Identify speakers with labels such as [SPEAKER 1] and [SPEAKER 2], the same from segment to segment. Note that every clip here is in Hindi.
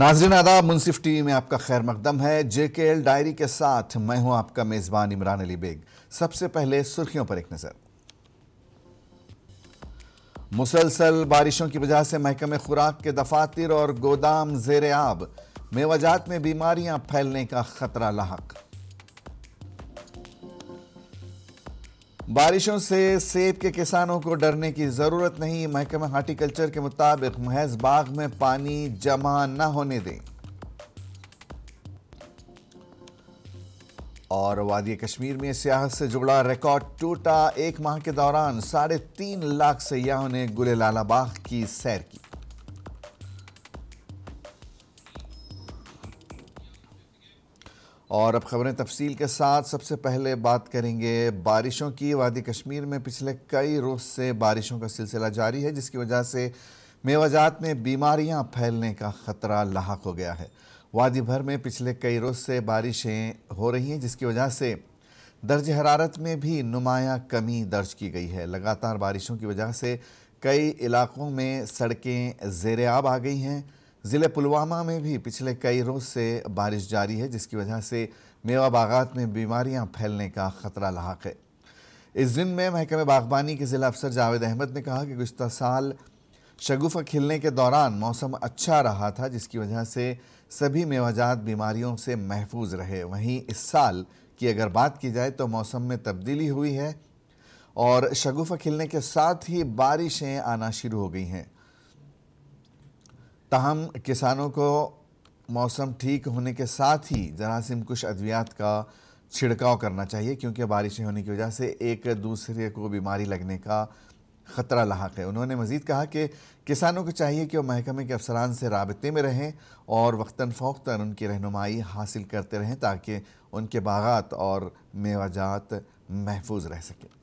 [SPEAKER 1] नाजरन आदाब मुनसिफ टीवी में आपका खैर मकदम है जे के एल डायरी के साथ मैं हूं आपका मेज़बान इमरान अली बेग सबसे पहले सुर्खियों पर एक नज़र मुसलसल बारिशों की वजह से महकमे खुराक के दफातर और गोदाम जेर आब मेवाजात में बीमारियां फैलने का खतरा लाक बारिशों से सेब के किसानों को डरने की ज़रूरत नहीं महकमे हार्टिकल्चर के मुताबिक महज बाग में पानी जमा न होने दें और वादी कश्मीर में सियाहत से जुड़ा रिकॉर्ड टूटा एक माह के दौरान साढ़े तीन लाख सयाहों ने गुले लाला बाग की सैर की और अब खबरें तफसील के साथ सबसे पहले बात करेंगे बारिशों की वादी कश्मीर में पिछले कई रोज़ से बारिशों का सिलसिला जारी है जिसकी वजह से मेवाजात में बीमारियां फैलने का ख़तरा लाक हो गया है वादी भर में पिछले कई रोज़ से बारिशें हो रही हैं जिसकी वजह से दर्ज हरारत में भी नुमाया कमी दर्ज की गई है लगातार बारिशों की वजह से कई इलाकों में सड़कें जेर आब आ गई हैं ज़िले पुलवामा में भी पिछले कई रोज़ से बारिश जारी है जिसकी वजह से मेवा बागात में बीमारियां फैलने का ख़तरा लाक है इस दिन में महकमे बागबानी के ज़िला अफसर जावेद अहमद ने कहा कि गुज्त साल शगुफा खिलने के दौरान मौसम अच्छा रहा था जिसकी वजह से सभी मेवाजात बीमारियों से महफूज रहे वहीं इस साल की अगर बात की जाए तो मौसम में तब्दीली हुई है और शगुफा खिलने के साथ ही बारिशें आना शुरू हो गई हैं तहम किसानों को मौसम ठीक होने के साथ ही जरासीम कुछ अद्वियात का छिड़काव करना चाहिए क्योंकि बारिशें होने की वजह से एक दूसरे को बीमारी लगने का ख़तरा लाक है उन्होंने मज़ीद कहा कि किसानों को चाहिए कि वह महकमे के अफसरान से रबते में रहें और वक्ता फ़ौता उनकी रहनुमाई हासिल करते रहें ताकि उनके बागात और मेवाजात महफूज रह सकें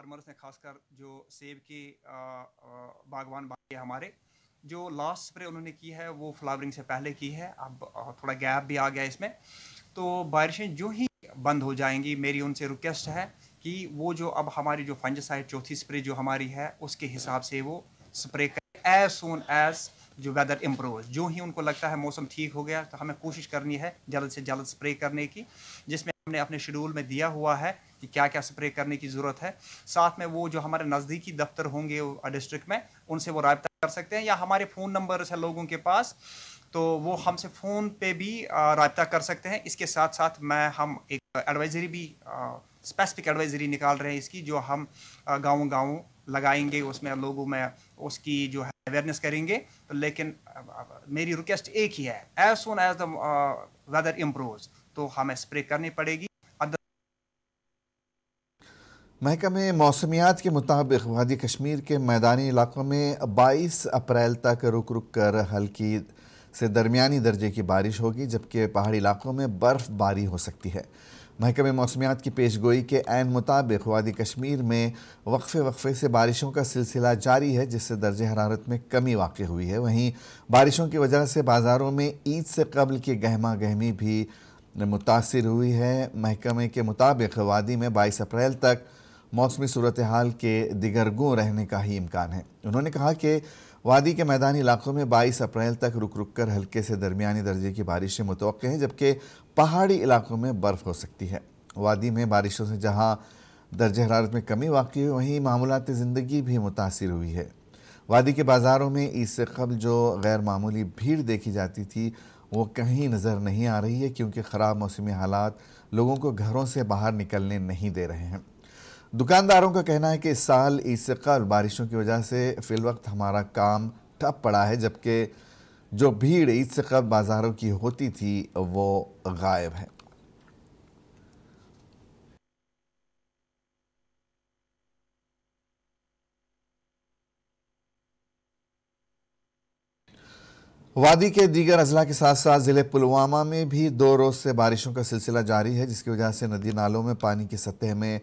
[SPEAKER 2] फार्मर्स हैं खासकर जो सेब के बागवान बागे हमारे जो लास्ट स्प्रे उन्होंने की है वो फ्लावरिंग से पहले की है अब थोड़ा गैप भी आ गया इसमें तो बारिशें जो ही बंद हो जाएंगी मेरी उनसे रिक्वेस्ट है कि वो जो अब हमारी जो फंजसाइड चौथी स्प्रे जो हमारी है उसके हिसाब से वो स्प्रे करें एज सोन एज जो वेदर इम्प्रूव जो ही उनको लगता है मौसम ठीक हो गया तो हमें कोशिश करनी है जल्द से जल्द स्प्रे करने की जिसमें हमने अपने शेड्यूल में दिया हुआ है कि क्या क्या स्प्रे करने की ज़रूरत है साथ में वो जो हमारे नज़दीकी दफ्तर होंगे डिस्ट्रिक्ट में उनसे वो रबता कर सकते हैं या हमारे फ़ोन नंबर है लोगों के पास तो वो हमसे फ़ोन पे भी रबता कर सकते हैं इसके साथ साथ मैं हम एक एडवाइजरी भी स्पेसिफिक एडवाइजरी निकाल रहे हैं इसकी जो हम गाँव गाँव लगाएंगे उसमें लोगों में उसकी जो है अवेयरनेस करेंगे तो लेकिन मेरी रिक्वेस्ट एक ही है as soon as the weather improve तो हमें स्प्रे करनी पड़ेगी
[SPEAKER 1] महकमे मौसमियात के मुताबिक वादी कश्मीर के मैदानी इलाकों में 22 अप्रैल तक रुक रुक कर हल्की से दरमियानी दर्जे की बारिश होगी जबकि पहाड़ी इलाकों में बर्फ़बारी हो सकती है महकमे मौसमियात की पेश गोई के आन मुताबिक वादी कश्मीर में वक्फे वक्फे से बारिशों का सिलसिला जारी है जिससे दर्ज हरारत में कमी वाक़ हुई है वहीं बारिशों की वजह से बाज़ारों में ईद से कबल की गहमा गहमी भी मुतासर हुई है महकमे के मुताबिक वादी में बाईस अप्रैल तक मौसमी सूरत हाल के दिगरगों रहने का ही इम्कान है उन्होंने कहा कि वादी के मैदानी इलाकों में 22 अप्रैल तक रुक रुक कर हल्के से दरमियानी दर्जे की बारिशें मुतव हैं जबकि पहाड़ी इलाकों में बर्फ़ हो सकती है वादी में बारिशों से जहाँ दर्ज हरारत में कमी वाकई हुई वहीं मामूलत ज़िंदगी भी मुतासर हुई है वादी के बाज़ारों में ईद से कबल जो गैर मामूली भीड़ देखी जाती थी वो कहीं नज़र नहीं आ रही है क्योंकि ख़राब मौसमी हालात लोगों को घरों से बाहर निकलने नहीं दे रहे हैं दुकानदारों का कहना है कि इस साल इसका और बारिशों की वजह से फिल वक्त हमारा काम ठप पड़ा है जबकि जो भीड़ ईद से कब बाज़ारों की होती थी वो गायब है वादी के दीगर अजला के साथ साथ ज़िले पुलवामा में भी दो रोज़ से बारिशों का सिलसिला जारी है जिसकी वजह से नदी नालों में पानी की सतह में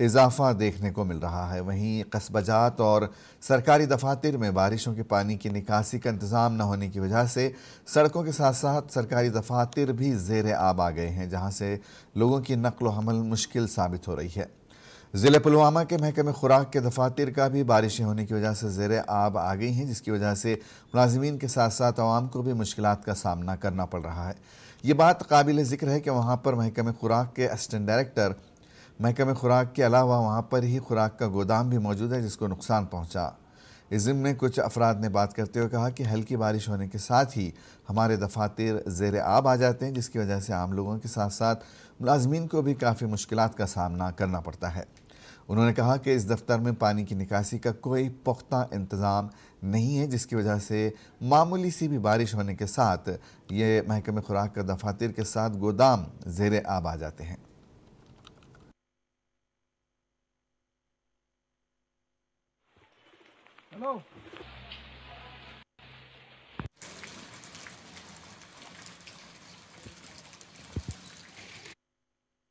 [SPEAKER 1] इजाफा देखने को मिल रहा है वहीं कस्बाजात और सरकारी दफातर में बारिशों के पानी की निकासी का इंतज़ाम न होने की वजह से सड़कों के साथ साथ सरकारी दफातर भी जेर आब आ गए हैं जहां से लोगों की नकल हमल मुश्किल साबित हो रही है ज़िले पुलवामा के महकमे खुराक के दफातर का भी बारिशें होने की वजह से जेर आब आ गई हैं जिसकी वजह से मुलाजमीन के साथ साथ आवाम को भी मुश्किल का सामना करना पड़ रहा है ये बात काबिल ज़िक्र है कि वहाँ पर महकमे खुराक के असटेंट डायरेक्टर महकमे खुराक के अलावा वहाँ पर ही खुराक का गोदाम भी मौजूद है जिसको नुकसान पहुँचा इस में कुछ अफराद ने बात करते हुए कहा कि हल्की बारिश होने के साथ ही हमारे दफातर ज़ेर आब आ जाते हैं जिसकी वजह से आम लोगों के साथ साथ मुलाजमीन को भी काफ़ी मुश्किल का सामना करना पड़ता है उन्होंने कहा कि इस दफ्तर में पानी की निकासी का कोई पुख्ता इंतज़ाम नहीं है जिसकी वजह से मामूली सी भी बारिश होने के साथ ये महकमे खुराक का दफातर के साथ गोदाम ज़ेर आब आ जाते हैं
[SPEAKER 3] हेलो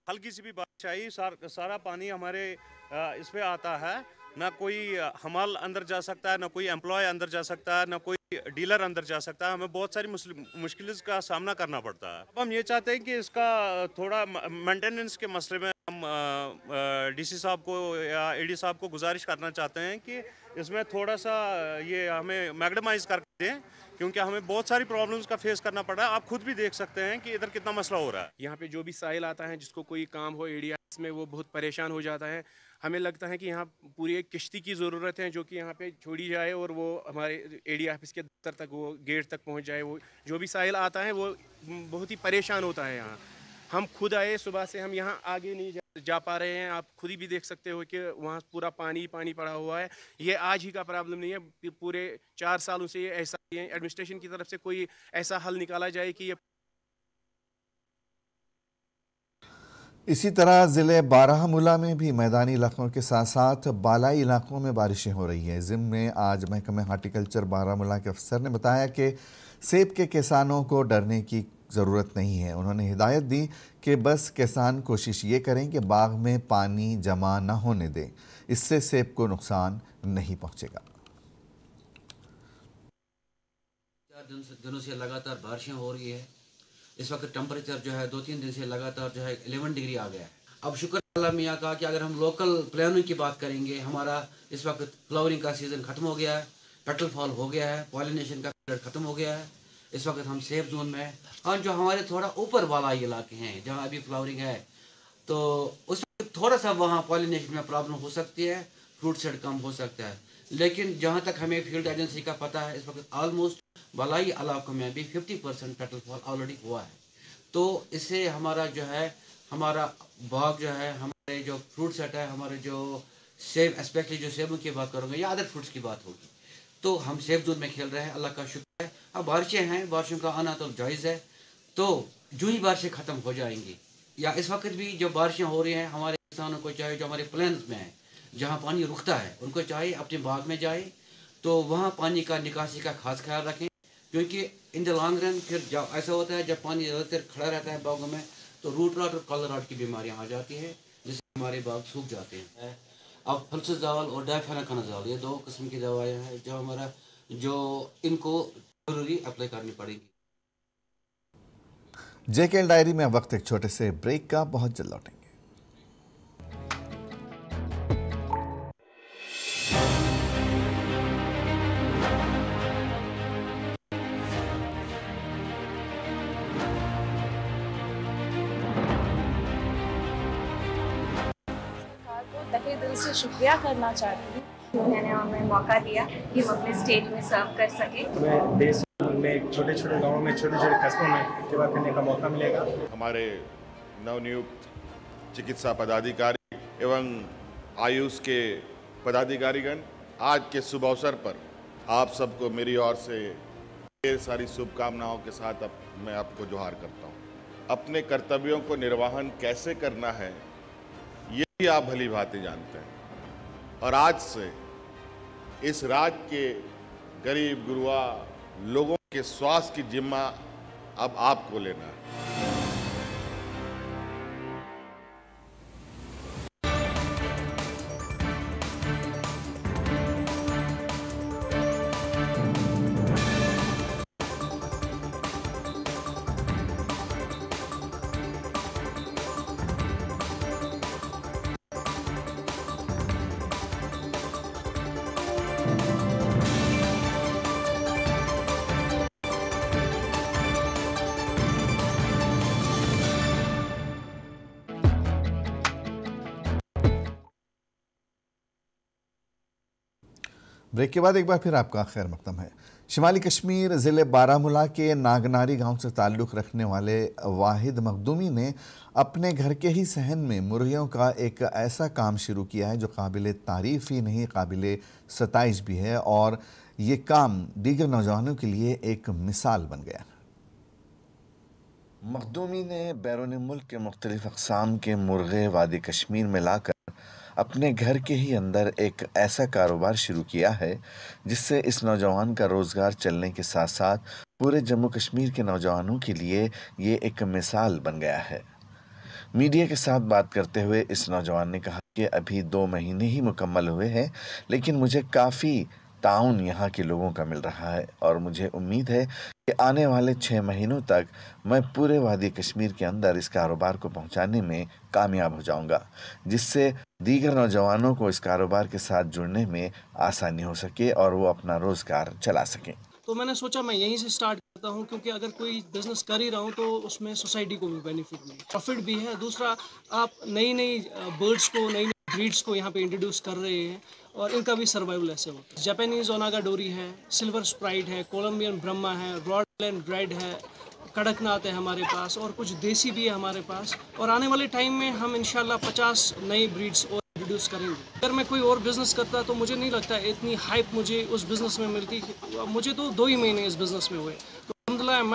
[SPEAKER 4] हल्की सी भी बारिश आई सार, सारा पानी हमारे इस पर आता है ना कोई हमाल अंदर जा सकता है ना कोई एम्प्लॉय अंदर जा सकता है ना कोई डीलर अंदर जा सकता है हमें बहुत सारी मुश्किल का सामना करना पड़ता है अब हम ये चाहते हैं कि इसका थोड़ा मेंटेनेंस के मसले में हम डीसी साहब को या एडी साहब को गुजारिश करना चाहते हैं कि इसमें थोड़ा सा ये हमें मैगडमाइज कर दें क्योंकि हमें बहुत सारी प्रॉब्लम्स का फेस करना पड़ रहा है आप खुद भी देख सकते हैं कि इधर कितना मसला हो रहा है यहाँ पे जो भी साइल आता है जिसको कोई
[SPEAKER 2] काम हो एडिया में वो बहुत परेशान हो जाता है हमें लगता है कि यहाँ पूरी एक किश्ती की ज़रूरत है जो कि यहाँ पे छोड़ी जाए और वो हमारे एडी ऑफिस के दफ्तर तक वो गेट तक पहुँच जाए वो जो भी साइल आता है वो बहुत ही परेशान होता है यहाँ हम खुद आए सुबह से हम यहाँ आगे नहीं जा, जा पा रहे हैं आप खुद ही भी देख सकते हो कि वहाँ पूरा पानी पानी पड़ा हुआ है ये आज ही का प्रॉब्लम नहीं है पूरे चार सालों से ये ऐसा एडमिनिस्ट्रेशन की तरफ से कोई ऐसा हल निकाला जाए कि ये
[SPEAKER 1] इसी तरह ज़िले बारहमूला में भी मैदानी इलाकों के साथ साथ बालाई इलाकों में बारिशें हो रही हैं जिम में आज महकमे हार्टिकल्चर बारामूला के अफसर ने बताया कि सेब के किसानों को डरने की ज़रूरत नहीं है उन्होंने हिदायत दी कि बस किसान कोशिश ये करें कि बाग में पानी जमा ना होने दें इससे सेब को नुकसान नहीं पहुँचेगा
[SPEAKER 3] दिन से दिनों से लगातार बारिशें हो रही है इस वक्त टेम्परेचर जो है दो तीन दिन से लगातार जो है एलेवन डिग्री आ गया है अब शुक्र अल्लाह मियाँ का कि अगर हम लोकल प्लानिंग की बात करेंगे हमारा इस वक्त फ्लावरिंग का सीज़न ख़त्म हो गया है पेट्रोल फॉल हो गया है पॉलिनेशन का खत्म हो गया है इस वक्त हम सेफ जोन में हैं और हाँ, जो हमारे थोड़ा ऊपर वाला इलाके हैं जहाँ अभी फ्लावरिंग है तो उस थोड़ा सा वहाँ पॉलिनेशन में प्रॉब्लम हो सकती है फ्रूट सेट कम हो सकता है लेकिन जहाँ तक हमें फील्ड एजेंसी का पता है इस वक्त ऑलमोस्ट बलाई इलाकों में भी fifty percent petal fall already हुआ है तो इससे हमारा जो है हमारा बाग जो है हमारे जो फ्रूट सेट है हमारे जो सेब स्पेशली जो सेबों की बात करूँगा या अदर फ्रूट्स की बात होगी तो हम सेब जोन में खेल रहे हैं अल्लाह का शुक्र अब बारिशें हैं बारिशों का आना तो जायज़ है तो जो ही बारिशें ख़त्म हो जाएंगी या इस वक्त भी जो बारिशें हो रही हैं हमारे किसानों को चाहे जो हमारे प्लान में है जहाँ पानी रुकता है उनको चाहे अपने बाग में जाए तो वहाँ पानी का निकासी का खास ख्याल रखें क्योंकि इन द लॉन्ग रन फिर जब ऐसा होता है जब पानी ज़्यादातर खड़ा रहता है बागों में तो रूट रॉट और कलर रॉट की बीमारियाँ आ जाती हैं जिससे हमारे बाग सूख जाते हैं अब फलसदाल और डायफेनाखानाजाल ये दो किस्म की दवाएँ हैं जो हमारा जो इनको जरूरी अप्लाई करनी पड़ेगी
[SPEAKER 1] जेके डायरी में वक्त एक छोटे से ब्रेक का बहुत जल्द लौटेंगे
[SPEAKER 4] तो दिल से शुक्रिया करना चाहती हूँ उन्होंने हमें मौका दिया कि हम अपने स्टेट में सर्व कर सके देश में छोटे छोटे
[SPEAKER 2] गाँव में छोटे छोटे कस्बों में सेवा करने का मौका मिलेगा
[SPEAKER 1] हमारे नवनियुक्त चिकित्सा पदाधिकारी एवं आयुष के पदाधिकारीगण
[SPEAKER 4] आज के शुभ अवसर पर आप सबको मेरी ओर से ढेर सारी शुभकामनाओं के साथ अब मैं आपको जोहार करता हूँ अपने कर्तव्यों को निर्वाहन कैसे करना है ये भी आप भली भांति जानते हैं और आज से इस राज्य के गरीब गुरुआ लोगों के स्वास्थ्य की जिम्मा अब आपको लेना है
[SPEAKER 1] ब्रेक के बाद एक बार फिर आपका खैर मकदम है शिमाली कश्मीर ज़िले बारामूला के नागनारी गांव से ताल्लुक़ रखने वाले वाहिद मखदूमी ने अपने घर के ही सहन में मुर्गियों का एक ऐसा काम शुरू किया है जो काबिल तारीफ़ ही नहीं काबिल सतश भी है और ये काम दीगर नौजवानों के लिए एक मिसाल बन गया मखदूमी ने बैरून मुल्क के मुख्तलिफ अकसाम के मुर्गे वादी कश्मीर में लाकर अपने घर के ही अंदर एक ऐसा कारोबार शुरू किया है जिससे इस नौजवान का रोज़गार चलने के साथ साथ पूरे जम्मू कश्मीर के नौजवानों के लिए ये एक मिसाल बन गया है मीडिया के साथ बात करते हुए इस नौजवान ने कहा कि अभी दो महीने ही मुकम्मल हुए हैं लेकिन मुझे काफ़ी टाउन यहाँ के लोगों का मिल रहा है और मुझे उम्मीद है कि आने वाले छः महीनों तक मैं पूरे वादी कश्मीर के अंदर इस कारोबार को पहुँचाने में कामयाब हो जाऊँगा जिससे दीगर नौजवानों को इस कारोबार के साथ जुड़ने में आसानी हो सके और वो अपना रोज़गार चला सकें
[SPEAKER 4] तो मैंने सोचा मैं यहीं से स्टार्ट करता हूँ क्योंकि अगर कोई बिजनेस कर ही रहा हूं तो उसमें सोसाइटी को भी बेनिफिट मिले प्रॉफिट भी है दूसरा आप नई नई बर्ड्स को नई ब्रीड्स को यहाँ पे इंट्रोड्यूस कर रहे हैं और इनका भी सर्वाइवल ऐसे होता है जापानीज ओनागा डोरी है सिल्वर स्प्राइड है कोलम्बियन ब्रह्मा है रॉड एंड है कड़कनाथ है हमारे पास और कुछ देसी भी है हमारे पास और आने वाले टाइम में हम इनशाला पचास नई ब्रीड्स और इंट्रोड्यूस करेंगे अगर मैं कोई और बिज़नेस करता तो मुझे नहीं लगता इतनी हाइप मुझे उस बिज़नेस में मिलती मुझे तो दो ही महीने इस बिज़नेस में हुए मखदूम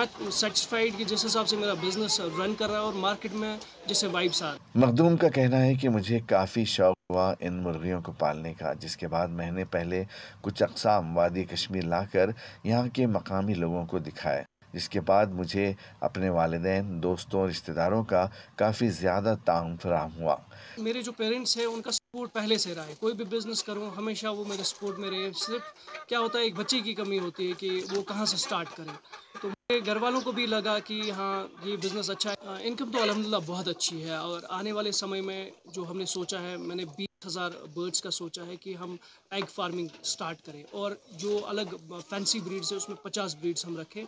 [SPEAKER 1] का कहना है कि मुझे काफ़ी शौक हुआ इन मुर्गियों को पालने का जिसके बाद मैंने पहले कुछ अकसाम वादी कश्मीर लाकर यहाँ के मकामी लोगों को दिखाए जिसके बाद मुझे अपने वालदेन दोस्तों रिश्तेदारों का काफ़ी ज़्यादा ताउन फराम हुआ
[SPEAKER 4] मेरे जो पेरेंट्स हैं उनका सपोर्ट पहले से रहा है कोई भी बिज़नेस करूँ हमेशा वो मेरे सपोर्ट में रहे सिर्फ क्या होता है एक बच्चे की कमी होती है कि वो कहाँ से स्टार्ट करें तो मेरे घर वालों को भी लगा कि हाँ ये बिज़नेस अच्छा है इनकम हाँ, तो अलहमदिल्ला बहुत अच्छी है और आने वाले समय में जो हमने सोचा है मैंने बीस हज़ार बर्ड्स का सोचा है कि हम एग फार्मिंग स्टार्ट करें और जो अलग फैंसी ब्रीड्स है उसमें पचास ब्रीड्स हम रखें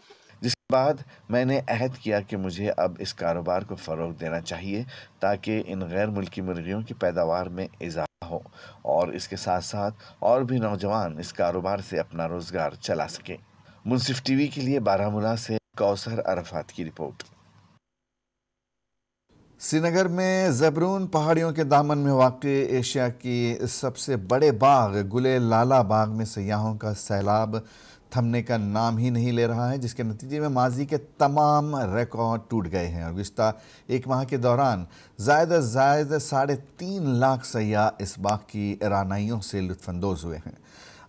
[SPEAKER 1] बाद मैंने अहद किया कि मुझे अब इस कारोबार को फ़रोग देना चाहिए ताकि इन गैर मुल्की मुर्गियों की पैदावार में इजाफा हो और इसके साथ साथ और भी नौजवान इस कारोबार से अपना रोज़गार चला सकें मुनसिफ टीवी के लिए बारामूला से कौसर अरफात की रिपोर्ट श्रीनगर में जबरून पहाड़ियों के दामन में वाक़ एशिया की सबसे बड़े बाग गुले लाला बाग में सयाहों का सैलाब थमने का नाम ही नहीं ले रहा है जिसके नतीजे में माजी के तमाम रिकॉर्ड टूट गए हैं और गुज्तर एक माह के दौरान ज़्यादा से ज़्यादा साढ़े तीन लाख सयाह इस बाग की रानाइयों से लुफानंदोज़ हुए हैं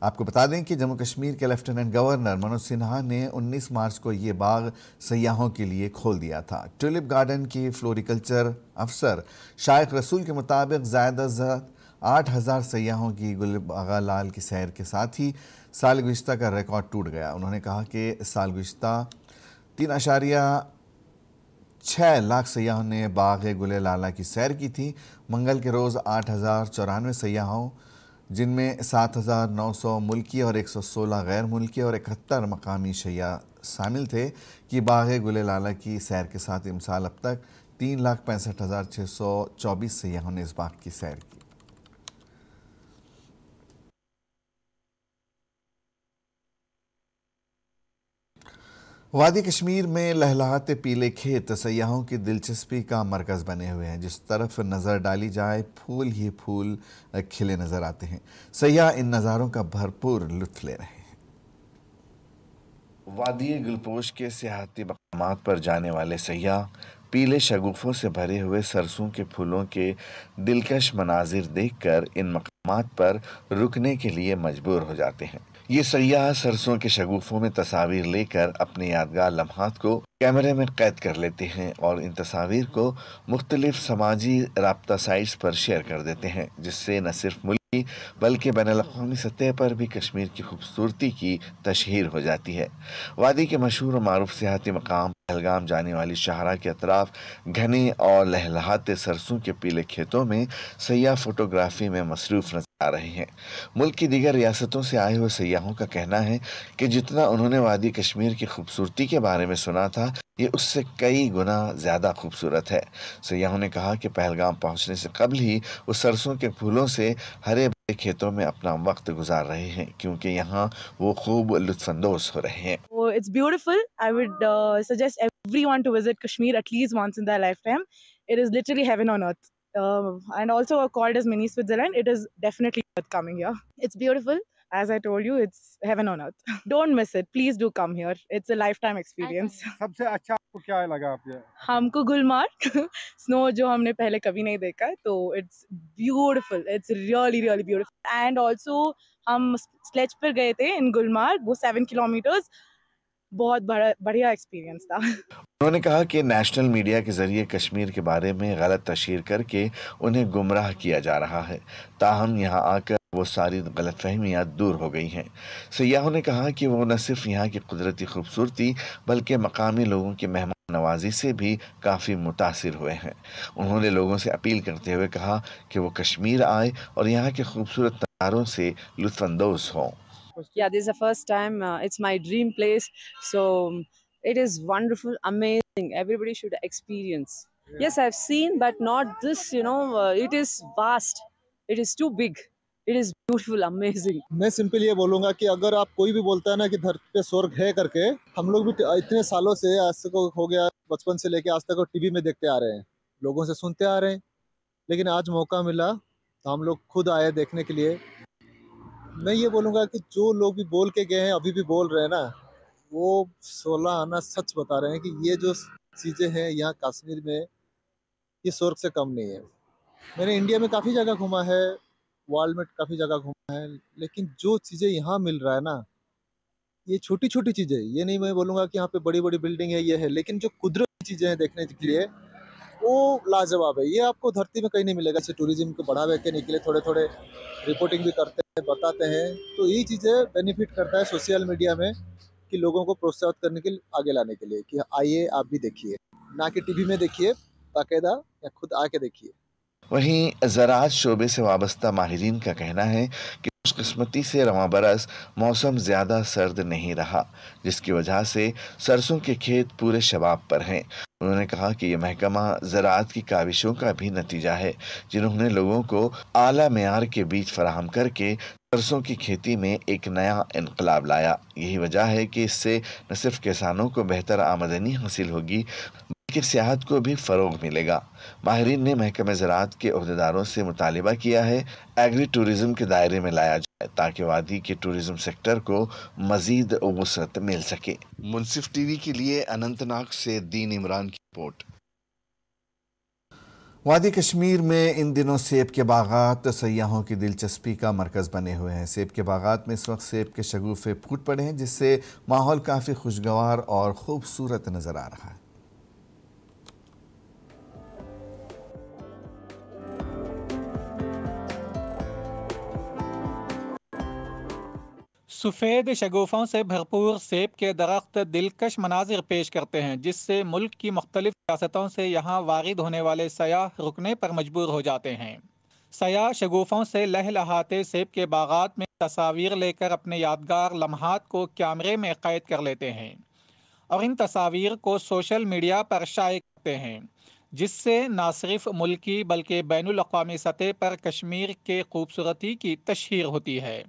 [SPEAKER 1] आपको बता दें कि जम्मू कश्मीर के लेफ्टिनेंट गवर्नर मनोज सिन्हा ने 19 मार्च को ये बाग सयाहों के लिए खोल दिया था ट्यूलिप गार्डन के फ्लोरिकल्चर अफसर शायक रसूल के मुताबिक ज़्यादा आठ हज़ार सयाहों की गुल बागा लाल की सैर के साथ ही साल गुज्त का रिकॉर्ड टूट गया उन्होंने कहा कि साल गुज्त तीन अशारिया छः लाख सयाहों ने बाग गुल लाला की सैर की थी मंगल के रोज़ आठ हज़ार चौरानवे सयाहों जिनमें सात हज़ार नौ सौ मुल्की और एक सौ सोलह गैर मुल्की और इकहत्तर मकामी सयाह शामिल थे कि बाग गुल लाला की सैर के साथ इमसाल अब तक तीन लाख पैंसठ हज़ार छः सौ चौबीस सयाहों ने इस बाग की सैर की वादी कश्मीर में लहलाते पीले खेत सयाहों की दिलचस्पी का मरकज़ बने हुए हैं जिस तरफ नज़र डाली जाए फूल ही फूल खिले नज़र आते हैं सयाह इन नज़ारों का भरपूर लुत्फ ले रहे हैं वादी गुलपोश के सियाती मकाम पर जाने वाले सयाह पीले शगुफ़ों से भरे हुए सरसों के फूलों के दिलकश मनाजिर देखकर इन मकाम पर रुकने के लिए मजबूर हो जाते हैं ये सयाह सरसों के शगुफों में तस्वीर लेकर अपने यादगार लम्हात को कैमरे में कैद कर लेते हैं और इन तस्वीर को मुख्तलिफ समाजी रबता साइट्स पर शेयर कर देते हैं जिससे न सिर्फ मुल्की बल्कि बैन अवी सतह पर भी कश्मीर की खूबसूरती की तशहर हो जाती है वादी के मशहूर और मरूफ सियाती मकाम पहलगाम जाने वाली शाहरा के अतराफ घने और लहलाते सरसों के पीले खेतों में सयाह फोटोग्राफी में मसरूफ़ नजर आ रहे हैं मुल्क की दीगर रियासतों से आए हुए सयाहों का कहना है कि जितना उन्होंने वादी कश्मीर की खूबसूरती के बारे में सुना था था ये उससे कई गुना ज़्यादा खूबसूरत है सयाहों ने कहा कि पहलगाम पहुंचने से कबल ही वो सरसों के फूलों से हरे खेतों में अपना वक्त गुजार रहे हैं क्योंकि यहाँ वो खूब लुत्फानंदोज हो रहे हैं
[SPEAKER 5] it's beautiful. I would
[SPEAKER 6] uh, suggest everyone to visit Kashmir at least once in their lifetime. It is literally heaven on earth. Uh, and also called as mini Switzerland, it is definitely worth coming here. It's beautiful. as I told you, it's heaven on earth. Don't miss it. Please do come here. It's a lifetime experience. सबसे अच्छा आपको क्या लगा आप हमको गुलमार्ग स्नो जो हमने पहले कभी नहीं देखा है तो it's beautiful. It's really really beautiful. And also हम sledge पर गए थे in गुलमार्ग वो सेवन kilometers. बहुत बड़ा बढ़िया एक्सपीरियंस था उन्होंने
[SPEAKER 1] कहा कि नेशनल मीडिया के ज़रिए कश्मीर के बारे में गलत तशहर करके उन्हें गुमराह किया जा रहा है ताहम यहाँ आकर वो सारी गलत फहमियाँ दूर हो गई हैं सयाहों ने कहा कि वो न सिर्फ यहाँ की कुदरती खूबसूरती बल्कि मकामी लोगों की मेहमान नवाजी से भी काफ़ी मुतासर हुए हैं उन्होंने लोगों से अपील करते हुए कहा कि वो कश्मीर आए और यहाँ के खूबसूरत नज़ारों से लुफानंदोज़ हों
[SPEAKER 4] Yeah, this is the first time. Uh, it's my dream place. So it is wonderful, amazing. Everybody should experience. Yeah. Yes, I've seen, but not this, you
[SPEAKER 5] know, uh, it is vast. It is too big. It is beautiful amazing मैं सिंपल ये बोलूंगा कि अगर आप कोई भी बोलता है ना कि धरती पे स्वर्ग है करके हम लोग भी तो इतने सालों से आज तक हो गया बचपन से लेके आज तक टीवी में देखते आ रहे हैं लोगों से सुनते आ रहे हैं लेकिन आज मौका मिला तो हम लोग खुद आए देखने के लिए मैं ये बोलूंगा कि जो लोग भी बोल के गए हैं अभी भी बोल रहे हैं ना वो सोलह आना सच बता रहे हैं कि ये जो चीज़ें हैं यहाँ कश्मीर में ये स्वर्ग से कम नहीं है मैंने इंडिया में काफ़ी जगह घूमा है वर्ल्ड में काफ़ी जगह घूमा है लेकिन जो चीज़ें यहाँ मिल रहा है ना ये छोटी छोटी चीज़ें ये नहीं मैं बोलूँगा कि यहाँ पे बड़ी बड़ी बिल्डिंग है ये है लेकिन जो कुदरती चीज़ें हैं देखने के लिए वो लाजवाब है ये आपको धरती में कहीं नहीं मिलेगा जैसे टूरिज्म को बढ़ावे के निकले थोड़े थोड़े रिपोर्टिंग भी करते हैं बताते हैं तो ये चीज़ें बेनिफिट करता है सोशल मीडिया में कि लोगों को प्रोत्साहित करने के आगे लाने के लिए कि आइए आप भी देखिए ना कि टीवी में देखिए बाकायदा या खुद आके देखिए
[SPEAKER 1] वहीं ज़रात शोबे से वाबस्ता माहरीन का कहना है कि खुशकस्मती से रवा बरस मौसम ज़्यादा सर्द नहीं रहा जिसकी वजह से सरसों के खेत पूरे शबाब पर हैं उन्होंने कहा कि यह महकमा ज़रात की काविशों का भी नतीजा है जिन्होंने लोगों को आला मैार के बीज फराहम करके सरसों की खेती में एक नया इनकलाब लाया यही वजह है कि इससे न सिर्फ किसानों को बेहतर आमदनी हासिल होगी की सियाहत को भी फ़रोग मिलेगा माहरीन ने महकमे ज़रात के अहदेदारों से मुतालबा किया है एग्री टूरिज़म के दायरे में लाया जाए ताकि वादी के टूरिज़म सेक्टर को मज़ीद वसत मिल सके मुनसिफ टी वी के लिए अनंतनाग से दीन इमरान की रिपोर्ट वादी कश्मीर में इन दिनों सेब के बागात सयाहों की दिलचस्पी का मरकज़ बने हुए हैं सेब के बागात में इस वक्त सेब के शगुफे फूट पड़े हैं जिससे माहौल काफ़ी खुशगवार और ख़ूबसूरत नज़र आ रहा है
[SPEAKER 6] सफ़ेद शगुफ़ों से भरपूर सेब के दरख्त दिलकश मनाजिर पेश करते हैं जिससे मुल्क की मुख्तलिफ रियासतों से यहाँ वारद होने वाले सयाह रुकने पर मजबूर हो जाते हैं सयाह शगुफ़ों से लहलहाते सेब के बागात में तस्वीर लेकर अपने यादगार लम्हात को कैमरे में कैद कर लेते हैं और इन तस्वीर को सोशल मीडिया पर शाये करते हैं जिससे न सिर्फ मुल्की बल्कि बैन अवी सतह पर कश्मीर के खूबसूरती की तशहर होती है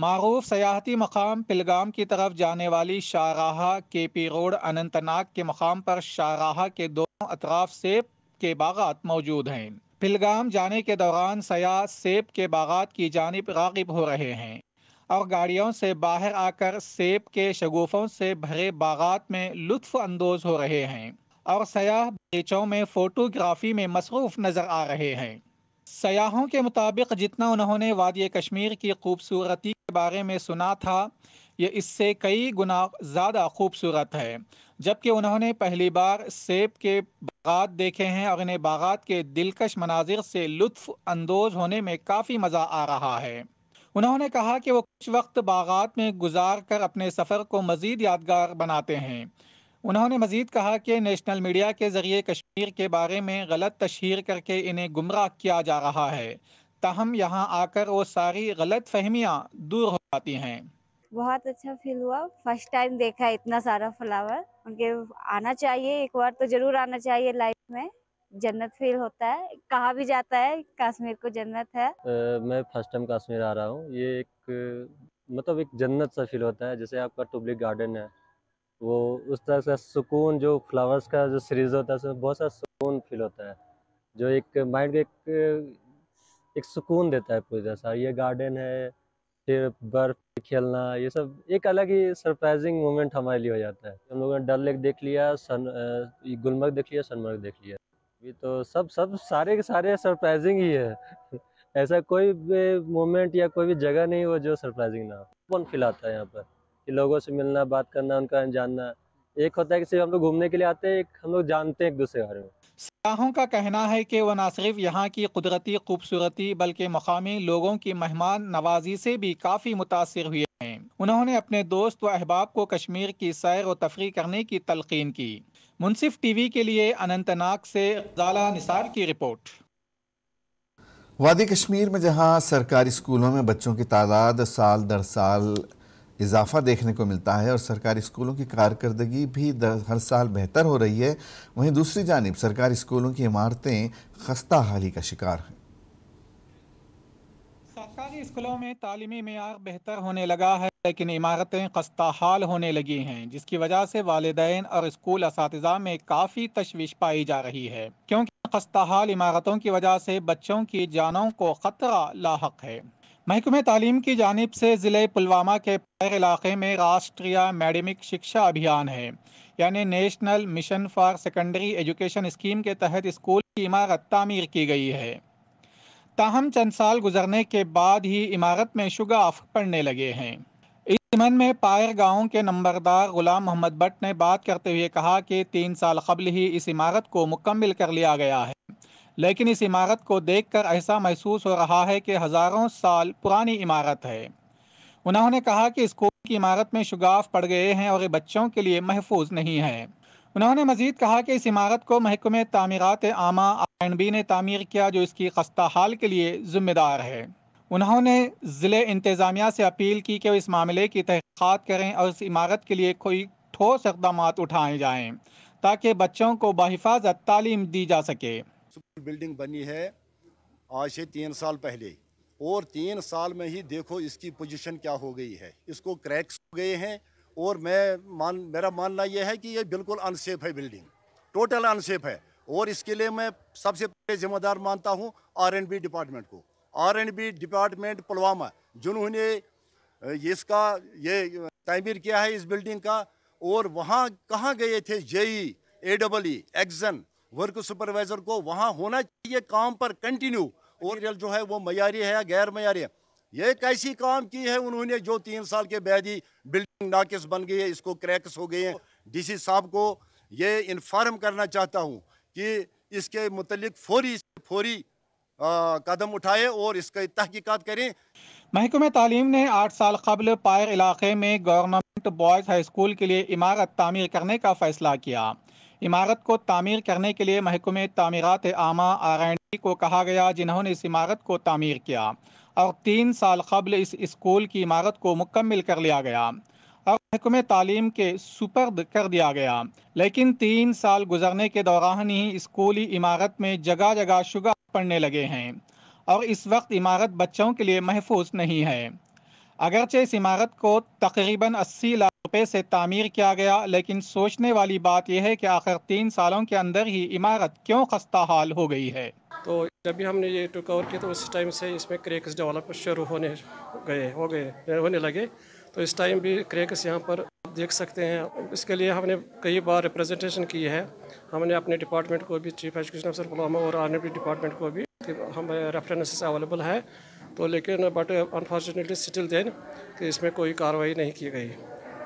[SPEAKER 6] मरूफ सयाहती मकाम पिलगाम की तरफ जाने वाली शाहराहा के पी रोड अनंतनाग के मकाम पर शाहराहा के दोनों अतराफ सेब के बागात मौजूद हैं पिलगाम जाने के दौरान सयाह सेब के बागात की जानब रागिब हो रहे हैं और गाड़ियों से बाहर आकर सेब के शगुफों से भरे बागात में लुत्फ अंदोज हो रहे हैं और सयाह बेचों में फोटोग्राफी में मसरूफ नजर आ रहे हैं सयाहों के मुताबिक जितना उन्होंने वादी कश्मीर की खूबसूरती के बारे में सुना था ये इससे कई गुना ज़्यादा खूबसूरत है जबकि उन्होंने पहली बार सेब के बागात देखे हैं और इन्हें बागात के दिलकश मनाजिर से लुफानंदोज होने में काफ़ी मज़ा आ रहा है उन्होंने कहा कि वो कुछ वक्त बागात में गुजार कर अपने सफ़र को मज़ीद यादगार बनाते हैं उन्होंने मजीद कहा कि नेशनल मीडिया के जरिए कश्मीर के बारे में गलत तशहर करके इन्हें गुमराह किया जा रहा है तहम यहाँ आकर वो सारी गलत फहमियाँ दूर हो जाती हैं
[SPEAKER 3] बहुत अच्छा फील हुआ फर्स्ट टाइम देखा इतना सारा फ्लावर उनके आना चाहिए एक बार तो जरूर आना चाहिए लाइफ में जन्नत फील होता है कहा भी जाता है कश्मीर को जन्नत है आ,
[SPEAKER 4] मैं फर्स्ट टाइम कश्मीर आ रहा हूँ ये एक मतलब एक जन्नत सा फील होता है जैसे आपका टूबलिक गार्डन है वो उस तरह का सुकून जो फ्लावर्स का जो सीरीज़ होता है उसमें बहुत सा सुकून फील होता है जो एक माइंड एक एक सुकून देता है पूरी तरह ये गार्डन है फिर बर्फ खेलना ये सब एक अलग ही सरप्राइजिंग मोमेंट हमारे लिए हो जाता है हम लोगों ने डल लेक देख लिया सन गुलमर्ग देख लिया सनमर्ग देख लिया ये तो सब सब सारे के सारे सरप्राइजिंग ही है ऐसा कोई मोमेंट या कोई भी जगह नहीं हो जो सरप्राइजिंग ना हो कौन फील आता है यहाँ पर कि लोगों से मिलना बात करना उनका जानना एक होता है कि सिर्फ हम लोग घूमने के लिए आते हैं एक हम लोग जानते हैं एक दूसरे के बारे में
[SPEAKER 6] सियाहों का कहना है कि वह न सिर्फ यहाँ की कुदरती खूबसूरती बल्कि मकामी लोगों की मेहमान नवाजी से भी काफ़ी मुतासर हुए हैं उन्होंने अपने दोस्त व अहबाब को कश्मीर की सैर व तफरी करने की तलकिन की मुनसिफ टीवी के लिए अनंतनाग से जाला निसार की रिपोर्ट
[SPEAKER 1] वादी कश्मीर में जहां सरकारी स्कूलों में बच्चों की तादाद साल दर साल इजाफा देखने को मिलता है और सरकारी स्कूलों की कारकर्दगी भी हर साल बेहतर हो रही है वहीं दूसरी जानब सरकारी स्कूलों की इमारतें खस्ता हाली का शिकार हैं
[SPEAKER 6] सरकारी स्कूलों में तालीमी मैार बेहतर होने लगा है लेकिन इमारतें खस्ता हाल होने लगी हैं जिसकी वजह से वालदे और स्कूल इस में काफ़ी तशवीश पाई जा रही है क्योंकि खस्ता हाल इमारतों की वजह से बच्चों की जानों को ख़तरा लाक है महकमे तालीम की जानब से ज़िले पुलवामा के पैर इलाके में राष्ट्रीय मैडमिक शिक्षा अभियान है यानी national mission for secondary education scheme के तहत स्कूल की इमारत तामीर की गई है ताहम चंद साल गुजरने के बाद ही इमारत में शुगाफ पड़ने लगे हैं इस जमन में पायर गांव के नंबरदार गुलाम मोहम्मद भट्ट ने बात करते हुए कहा कि तीन साल कबल ही इस इमारत को मुकम्मल कर लिया गया है लेकिन इस इमारत को देखकर ऐसा महसूस हो रहा है कि हज़ारों साल पुरानी इमारत है उन्होंने कहा कि स्कूल की इमारत में शुगाफ पड़ गए हैं और ये बच्चों के लिए महफूज नहीं है उन्होंने मजीद कहा कि इस इमारत को महकमे तमीरत आमा आर ने तमीर किया जो इसकी खस्ता हाल के लिए जिम्मेदार है उन्होंने ज़िले इंतज़ामिया से अपील की कि वह इस मामले की तहकीक़ात करें और इस इमारत के लिए कोई ठोस इकदाम उठाए जाएँ ताकि बच्चों को बहिफाजत तालीम दी जा सके
[SPEAKER 2] स्कूल बिल्डिंग बनी है आज से तीन साल पहले और तीन साल में ही देखो इसकी पोजीशन क्या हो गई है इसको क्रैक्स हो गए हैं और मैं मान मेरा मानना यह है कि ये बिल्कुल अनसेफ है बिल्डिंग टोटल अनसेफ है और इसके लिए मैं सबसे पहले जिम्मेदार मानता हूँ आर एंड बी डिपार्टमेंट को R and B department Pulwama जिन्होंने इसका ये तमीर किया है इस बिल्डिंग का और वहाँ कहाँ गए थे JE A double E XEN work supervisor को वहाँ होना चाहिए काम पर कंटिन्यू और जो है वो मैारी है या गैर मयारी है ये कैसी काम की है उन्होंने जो तीन साल के बाद ही बिल्डिंग नाकिस बन गई है इसको क्रैक्स हो गए हैं डीसी साहब को ये इन्फॉर्म करना चाहता हूँ कि इसके मुतलिक फौरी फौरी कदम उठाए और इसकी तहकीकत करें
[SPEAKER 6] महकमे तालीम ने आठ साल कबल पायर इलाके में गवर्नमेंट बॉयज़ हाई स्कूल के लिए इमारत तामीर करने का फैसला किया इमारत को तामीर करने के लिए महकुम तामीरत आमा आरएंडी को कहा गया जिन्होंने इस इमारत को तामीर किया और तीन साल कबल इस स्कूल की इमारत को मुकम्मल कर लिया गया और महकुम तालीम के सुपर्द कर दिया गया लेकिन तीन साल गुजरने के दौरान ही स्कूली इमारत में जगह जगह शुगर पड़ने लगे हैं और इस वक्त इमारत बच्चों के लिए महफूज नहीं है अगरचे इस इमारत को तकरीबन अस्सी लाख रुपए से तामीर किया गया लेकिन सोचने वाली बात यह है कि आखिर तीन सालों के अंदर ही इमारत क्यों खस्ता हाल हो गई
[SPEAKER 4] है तो जब भी हमने ये टुक किया तो उस टाइम से इसमें क्रेक्स डेवलप शुरू होने गए हो गए होने लगे तो इस टाइम भी क्रेक्स यहाँ पर देख सकते हैं इसके लिए हमने कई बार रिप्रेजेंटेशन की है हमने अपने डिपार्टमेंट को भी चीफ एजुकेशन अफसर पुलवामा और आर्मी डिपार्टमेंट को भी हम रेफरेंसेस अवेलेबल है तो लेकिन बट अनफॉर्चुनेटली स्टिल देन कि इसमें कोई कार्रवाई नहीं की गई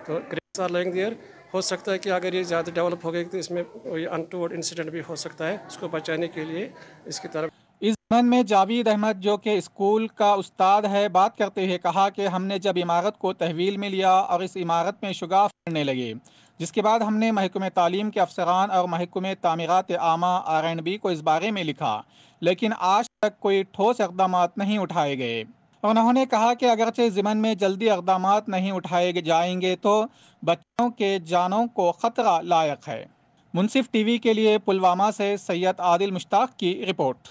[SPEAKER 4] तो ग्रेट्स आर लाइंग दियर हो सकता है कि अगर ये ज़्यादा डेवलप हो गई तो इसमें कोई अनटूवर्ड इंसिडेंट भी हो सकता है उसको बचाने के लिए इसकी तरफ इस
[SPEAKER 6] भवन में जावेद अहमद जो कि स्कूल का उस्ताद है बात करते हुए कहा कि हमने जब इमारत को तहवील में लिया और इस इमारत में शगाफ करने लगे जिसके बाद हमने महकम तालीम के अफसरान और महकम तामीरत आमा आर एंड बी को इस बारे में लिखा लेकिन आज तक कोई ठोस इकदाम नहीं उठाए गए उन्होंने कहा कि अगरचे ज़मन में जल्दी इकदाम नहीं उठाए जाएंगे तो बच्चों के जानों को ख़तरा लायक है मुनसिफ वी के लिए पुलवामा से सैयद आदिल मुश्ताक की रिपोर्ट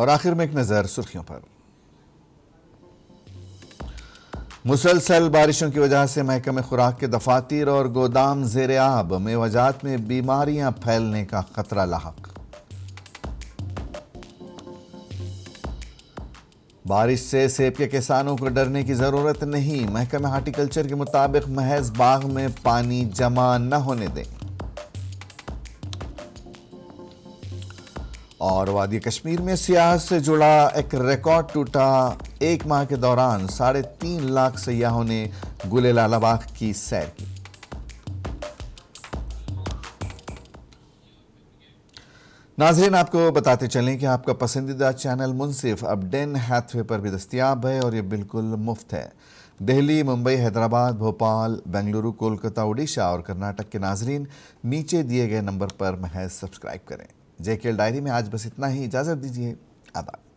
[SPEAKER 1] और आखिर में एक नज़र सुर्खियों पर मुसलसल बारिशों की वजह से महकमे खुराक के दफातर और गोदाम जेर आब मेवजात में बीमारियां फैलने का खतरा लाक बारिश से सेब के किसानों को डरने की ज़रूरत नहीं महकमा हार्टिकल्चर के मुताबिक महज बाग में पानी जमा न होने दें और वादी कश्मीर में सियाह से जुड़ा एक रिकॉर्ड टूटा एक माह के दौरान साढ़े तीन लाख सयाहों ने गुले लालाबाग की सैर की नाजरीन आपको बताते चलें कि आपका पसंदीदा चैनल मुनसिफ अब डेन हैथवे पर भी दस्तियाब है और ये बिल्कुल मुफ्त है दिल्ली मुंबई हैदराबाद भोपाल बेंगलुरु कोलकाता उड़ीसा और कर्नाटक के नाजरीन नीचे दिए गए नंबर पर महज सब्सक्राइब करें जेके डायरी में आज बस इतना ही इजाज़त दीजिए आदाब